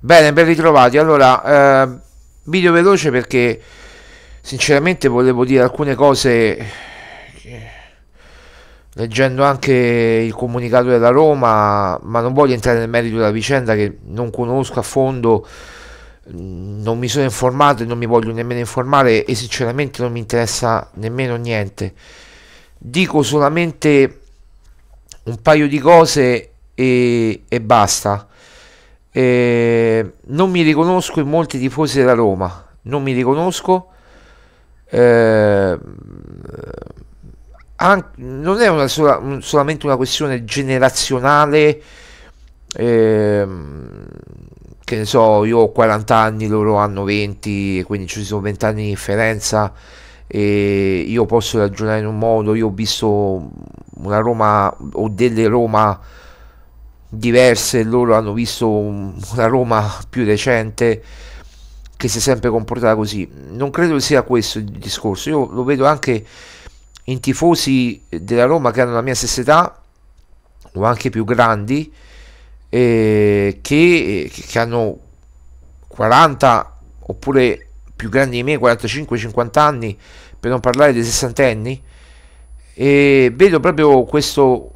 Bene, ben ritrovati. Allora, eh, video veloce perché sinceramente volevo dire alcune cose che, leggendo anche il comunicato della Roma, ma non voglio entrare nel merito della vicenda che non conosco a fondo, mm, non mi sono informato e non mi voglio nemmeno informare e sinceramente non mi interessa nemmeno niente. Dico solamente un paio di cose e, e basta. Eh, non mi riconosco in molti tifosi della Roma, non mi riconosco. Eh, anche, non è una sola, un, solamente una questione generazionale. Eh, che ne so, io ho 40 anni, loro hanno 20, e quindi ci sono 20 anni di differenza. E io posso ragionare in un modo. Io ho visto una Roma o delle Roma diverse, loro hanno visto una Roma più recente che si è sempre comportata così. Non credo sia questo il discorso, io lo vedo anche in tifosi della Roma che hanno la mia stessa età o anche più grandi eh, che, che hanno 40 oppure più grandi di me, 45-50 anni, per non parlare dei sessantenni, e vedo proprio questo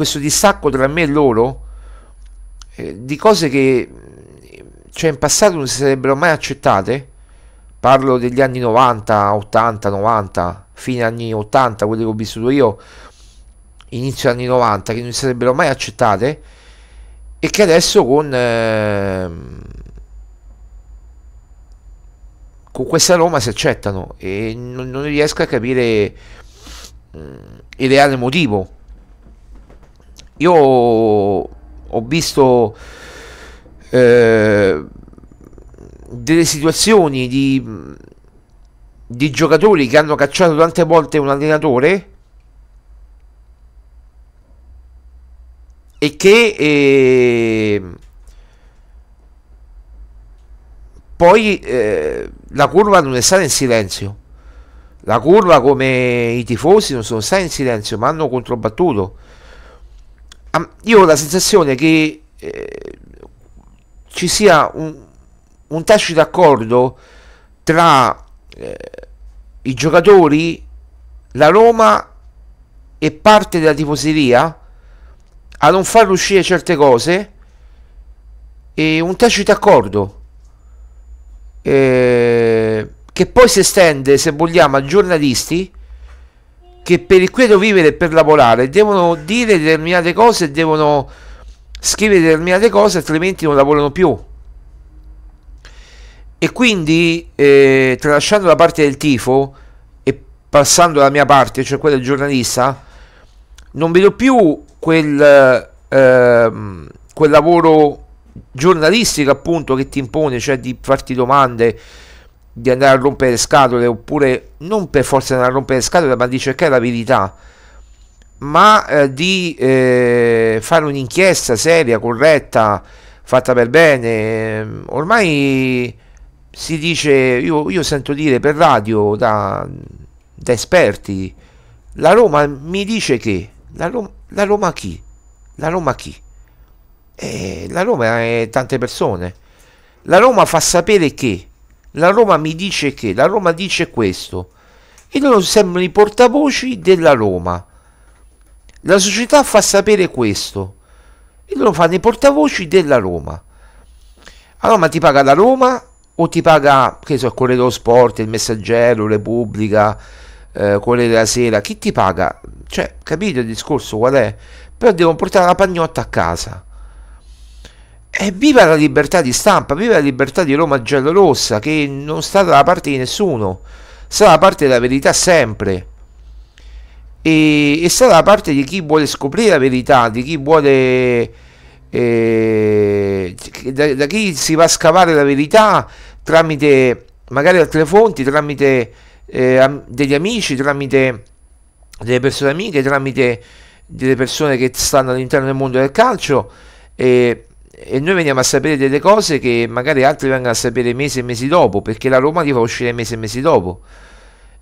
questo distacco tra me e loro eh, di cose che cioè in passato non si sarebbero mai accettate parlo degli anni 90 80 90 fine anni 80 quelli che ho vissuto io inizio anni 90 che non si sarebbero mai accettate e che adesso con eh, con questa Roma si accettano e non, non riesco a capire eh, il reale motivo io ho visto eh, delle situazioni di, di giocatori che hanno cacciato tante volte un allenatore e che eh, poi eh, la curva non è stata in silenzio la curva come i tifosi non sono stati in silenzio ma hanno controbattuto io ho la sensazione che eh, ci sia un, un, tacito accordo tra eh, i giocatori, la Roma e parte della tifoseria a non far uscire certe cose e un tacito accordo eh, che poi si estende se vogliamo a giornalisti che per il credo vivere e per lavorare devono dire determinate cose, devono scrivere determinate cose, altrimenti non lavorano più. E quindi, eh, tralasciando la parte del tifo e passando alla mia parte, cioè quella del giornalista, non vedo più quel, eh, quel lavoro giornalistico appunto che ti impone, cioè di farti domande, di andare a rompere scatole oppure non per forza andare a rompere scatole ma di cercare la verità ma eh, di eh, fare un'inchiesta seria, corretta, fatta per bene. Ehm, ormai si dice, io, io sento dire per radio da, da, esperti, la Roma mi dice che, la, Rom, la Roma chi? La Roma chi? Eh, la Roma è tante persone. La Roma fa sapere che la Roma mi dice che, la Roma dice questo, e loro sembrano i portavoci della Roma. La società fa sapere questo, e loro fanno i portavoci della Roma. A Roma ti paga la Roma o ti paga, che so, Corriere dello Sport, Il Messaggero, Repubblica, eh, Corriere della Sera, chi ti paga? Cioè, capito il discorso qual è? Però devono portare la pagnotta a casa e eh, viva la libertà di stampa, viva la libertà di Roma giallorossa, che non sta dalla parte di nessuno, sta dalla parte della verità sempre. E, e sta dalla parte di chi vuole scoprire la verità, di chi vuole... Eh, da, da, chi si va a scavare la verità tramite magari altre fonti, tramite eh, degli amici, tramite delle persone amiche, tramite delle persone che stanno all'interno del mondo del calcio. Eh, e noi veniamo a sapere delle cose che magari altri vengono a sapere mesi e mesi dopo, perché la Roma li fa uscire mesi e mesi dopo.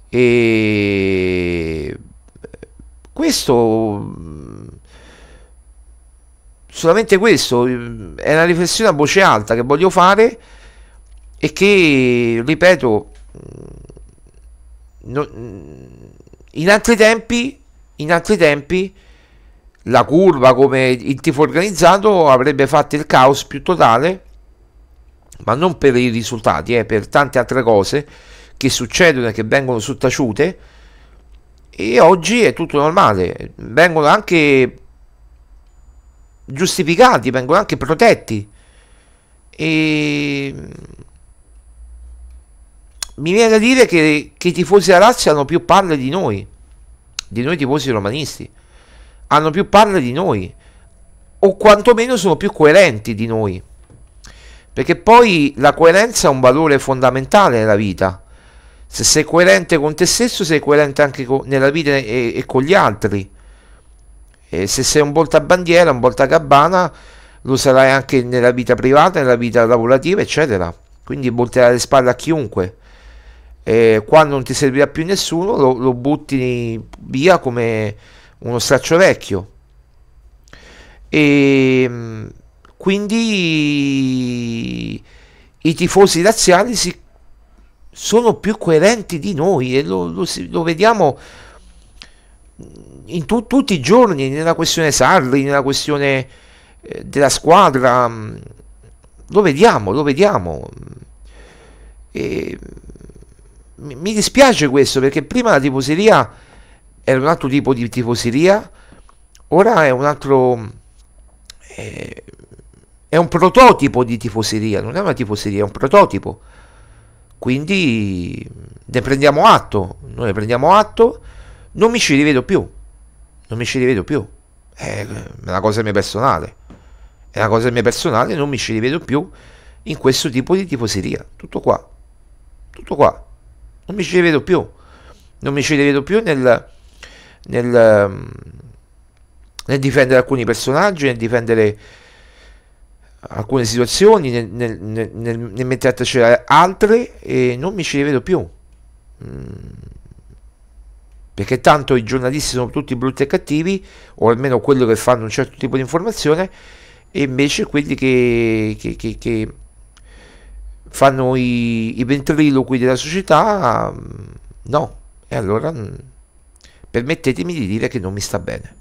E questo, mm, solamente questo, mm, è una riflessione a voce alta che voglio fare e che, ripeto, mm, in altri tempi, in altri tempi la curva come il tifo organizzato avrebbe fatto il caos più totale ma non per i risultati eh, per tante altre cose che succedono e che vengono sottaciute e oggi è tutto normale vengono anche giustificati vengono anche protetti e mi viene da dire che, che i tifosi della Lazio hanno più palle di noi di noi tifosi romanisti hanno più palle di noi o quantomeno sono più coerenti di noi. Perché poi la coerenza è un valore fondamentale nella vita. Se sei coerente con te stesso, sei coerente anche con, nella vita e, e, con gli altri. E se sei un portabandiera, un portacabbana, lo sarai anche nella vita privata, nella vita lavorativa, eccetera. Quindi volterai le spalle a chiunque. E quando non ti servirà più nessuno, lo, lo butti via come, uno straccio vecchio. E mm, quindi i tifosi razziali si, sono più coerenti di noi e lo, lo, lo vediamo mm, in tu, tutti i giorni nella questione Sarri, nella questione eh, della squadra. Mm, lo vediamo, lo vediamo. E, mi, mi dispiace questo perché prima la tifoseria era un altro tipo di tifoseria, ora è un altro... Eh, è un prototipo di tifoseria, non è una tifoseria, è un prototipo. Quindi ne prendiamo atto, noi ne prendiamo atto, non mi ci rivedo più, non mi ci rivedo più, eh, è una cosa mia personale, è una cosa mia personale, non mi ci rivedo più in questo tipo di tifoseria, tutto qua, tutto qua, non mi ci rivedo più, non mi ci rivedo più nel, nel, ehm, nel difendere alcuni personaggi, nel difendere alcune situazioni, nel, nel, nel, nel mettere a tacere altre e non mi ci rivedo più. Mm. Perché tanto i giornalisti sono tutti brutti e cattivi, o almeno quelli che fanno un certo tipo di informazione, e invece quelli che, che, che, che fanno i, i ventriloqui della società, mm, no. E allora mm, Permettetemi di dire che non mi sta bene.